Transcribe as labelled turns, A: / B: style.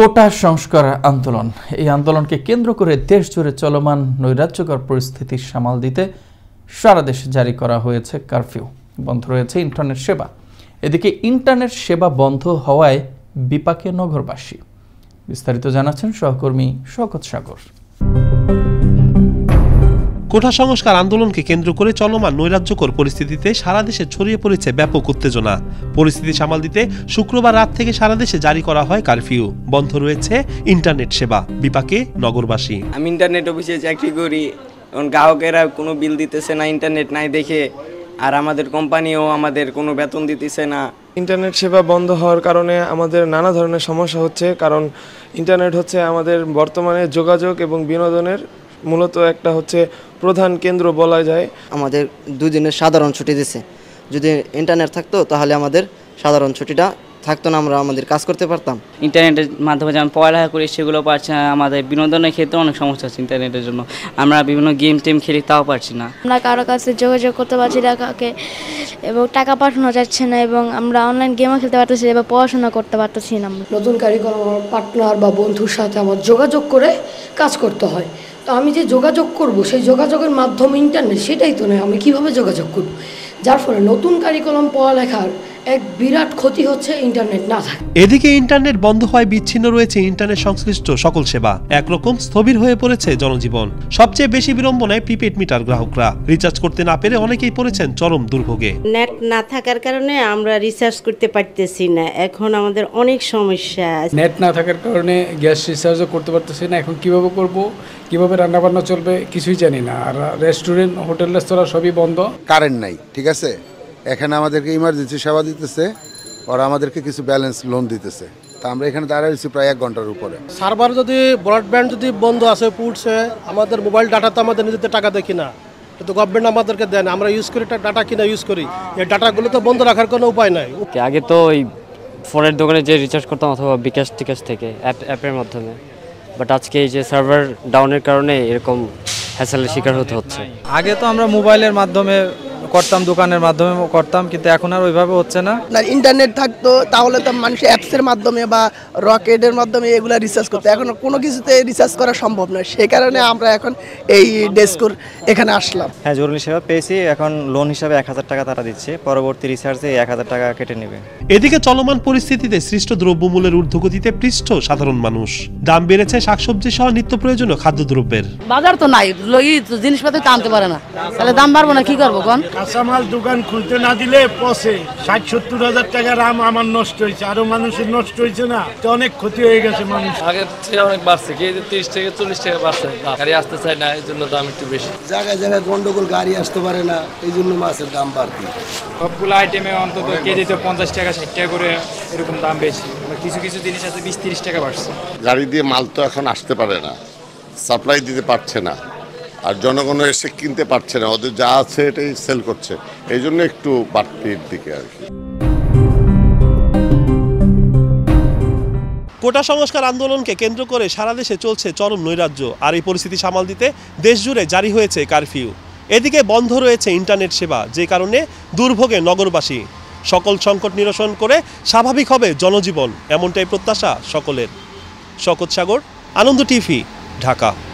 A: কোটা সংস্কার আন্দোলন এই আন্দোলনকে কেন্দ্র করে দেশ জুড়ে চলমান নৈরাজ্যকর পরিস্থিতি সামাল দিতে সারা দেশে জারি করা হয়েছে কারফিউ বন্ধ রয়েছে ইন্টারনেট সেবা এদিকে ইন্টারনেট সেবা বন্ধ হওয়ায় বিপাকে নগরবাসী বিস্তারিত জানাচ্ছেন সহকর্মী শকত সাগর কোঠা সংস্কার আন্দোলনকে কেন্দ্র করে চলমান নৈরাজ্যকর পরিস্থিতিতে সারা দেশে ছড়িয়ে পড়েছে ব্যাপক উত্তেজনা পরিস্থিতি সামাল দিতে শুক্রবার রাত থেকে সারা দেশে জারি করা হয় কারফিউ বন্ধ রয়েছে ইন্টারনেট সেবা বিপাকে নগরবাসী আমি ইন্টারনেট অফিসে চাকরি করি এবং গ্রাহকেরা কোনো বিল দিতেছে না ইন্টারনেট নাই দেখে আর আমাদের কোম্পানিও আমাদের কোনো বেতন দিতেছে না ইন্টারনেট সেবা বন্ধ হওয়ার কারণে আমাদের নানা ধরনের সমস্যা হচ্ছে কারণ ইন্টারনেট হচ্ছে আমাদের বর্তমানে যোগাযোগ এবং বিনোদনের মূলত একটা হচ্ছে প্রধান কেন্দ্র বলা যায় আমাদের দুদিনের সাধারণ ছুটি দিছে যদি ইন্টারনেট থাকতো তাহলে আমাদের সাধারণ ছুটিটা থাকতো না আমরা আমাদের কাজ করতে পারতাম ইন্টারনেটের মাধ্যমে যেমন পড়ালেখা করি সেগুলো পারছি না আমাদের বিনোদনের ক্ষেত্রে অনেক সমস্যা হচ্ছে ইন্টারনেটের জন্য আমরা বিভিন্ন গেম টেম খেলি তাও পারছি না আমরা কারো কাছে যোগাযোগ করতে পারছি না কাউকে এবং টাকা পাঠানো যাচ্ছে না এবং আমরা অনলাইন গেমও খেলতে পারতেছি এবং পড়াশোনা করতে পারতেছি না নতুন কারিগর পার্টনার বা বন্ধুর সাথে আমার যোগাযোগ করে কাজ করতে হয় তো আমি যে যোগাযোগ করব সেই যোগাযোগের মাধ্যম ইন্টারনেট সেটাই তো নয় আমি কিভাবে যোগাযোগ করব যার ফলে নতুন কারিকুলাম পড়ালেখার এক বিরাট ক্ষতি হচ্ছে ইন্টারনেট না থাকে এদিকে ইন্টারনেট বন্ধ হয় বিচ্ছিন্ন রয়েছে ইন্টারনেট সংশ্লিষ্ট সকল সেবা একরকম স্থবির হয়ে পড়েছে জনজীবন সবচেয়ে বেশি বিড়ম্বনায় প্রিপেড মিটার গ্রাহকরা রিচার্জ করতে না পেরে অনেকেই পড়েছেন চরম দুর্ভোগে নেট না থাকার কারণে আমরা রিচার্জ করতে পারতেছি না এখন আমাদের অনেক সমস্যা নেট না থাকার কারণে গ্যাস রিচার্জও করতে পারতেছি না এখন কিভাবে করব কিভাবে রান্নাবান্না চলবে কিছুই জানি না আর রেস্টুরেন্ট হোটেল রেস্তোরাঁ সবই বন্ধ কারেন্ট নাই ঠিক আছে এখানে আমাদেরকে ইমার্জেন্সি সেবা দিতেছে ওরা আমাদেরকে কিছু ব্যালেন্স লোন দিতেছে তা আমরা এখানে দাঁড়াইছি প্রায় এক ঘন্টার উপরে সার্ভার যদি ব্রডব্যান্ড যদি বন্ধ আছে পুটছে আমাদের মোবাইল ডাটা তো আমাদের নিজেদের টাকা দেখি না কিন্তু গভর্নমেন্ট আমাদেরকে দেন আমরা ইউজ করি ডাটা কিনা ইউজ করি এই ডাটাগুলো তো বন্ধ রাখার কোনো উপায় নাই আগে তো ওই ফোনের দোকানে যে রিচার্জ করতাম অথবা বিকাশ টিকাশ থেকে অ্যাপ অ্যাপের মাধ্যমে বাট আজকে এই যে সার্ভার ডাউনের কারণে এরকম হ্যাসালের শিকার হতে হচ্ছে আগে তো আমরা মোবাইলের মাধ্যমে করতাম দোকানের মাধ্যমে করতাম কিন্তু এখন আর ওইভাবে হচ্ছে না না ইন্টারনেট থাকতো তাহলে তো মানুষ অ্যাপসের মাধ্যমে বা রকেটের মাধ্যমে এগুলো রিসার্চ করতো এখন কোনো কিছুতে রিসার্চ করা সম্ভব না সেই কারণে আমরা এখন এই ডেস্কোর এখানে আসলাম হ্যাঁ জরুরি সেবা পেয়েছি এখন লোন হিসাবে এক হাজার টাকা তারা দিচ্ছে পরবর্তী রিসার্চে এক হাজার টাকা কেটে নেবে এদিকে চলমান পরিস্থিতিতে সৃষ্ট দ্রব্যমূল্যের ঊর্ধ্বগতিতে পৃষ্ঠ সাধারণ মানুষ দাম বেড়েছে শাকসবজি সহ নিত্য প্রয়োজনীয় খাদ্যদ্রব্যের বাজার তো নাই জিনিসপাতি টানতে পারে না তাহলে দাম বাড়বো না কি করবো কোন কাঁচামাল দোকান খুলতে না দিলে পচে ষাট সত্তর হাজার টাকার আম আমার নষ্ট হয়েছে আরো মানুষের নষ্ট হয়েছে না অনেক ক্ষতি হয়ে গেছে মানুষ আগের থেকে অনেক বাড়ছে কি তিরিশ থেকে চল্লিশ টাকা বাড়ছে গাড়ি আসতে চায় না এই জন্য দাম একটু বেশি জায়গায় জায়গায় গন্ডগোল গাড়ি আসতে পারে না এই জন্য মাছের দাম বাড়তি সবগুলো আইটেমে অন্তত কেজিতে পঞ্চাশ টাকা ষাট টাকা করে এরকম দাম বেশি মানে কিছু কিছু জিনিস আছে বিশ তিরিশ টাকা বাড়ছে গাড়ি দিয়ে মাল তো এখন আসতে পারে না সাপ্লাই দিতে পারছে না আর জনগণ এসে কিনতে পারছে না ওদের যা আছে এটাই সেল করছে এই জন্য একটু বাড়তির দিকে আর কি কোটা সংস্কার আন্দোলনকে কেন্দ্র করে সারা দেশে চলছে চরম নৈরাজ্য আর এই পরিস্থিতি সামাল দিতে দেশজুড়ে জারি হয়েছে কারফিউ এদিকে বন্ধ রয়েছে ইন্টারনেট সেবা যে কারণে দুর্ভোগে নগরবাসী সকল সংকট নিরসন করে স্বাভাবিক হবে জনজীবন এমনটাই প্রত্যাশা সকলের শকত সাগর আনন্দ টিভি ঢাকা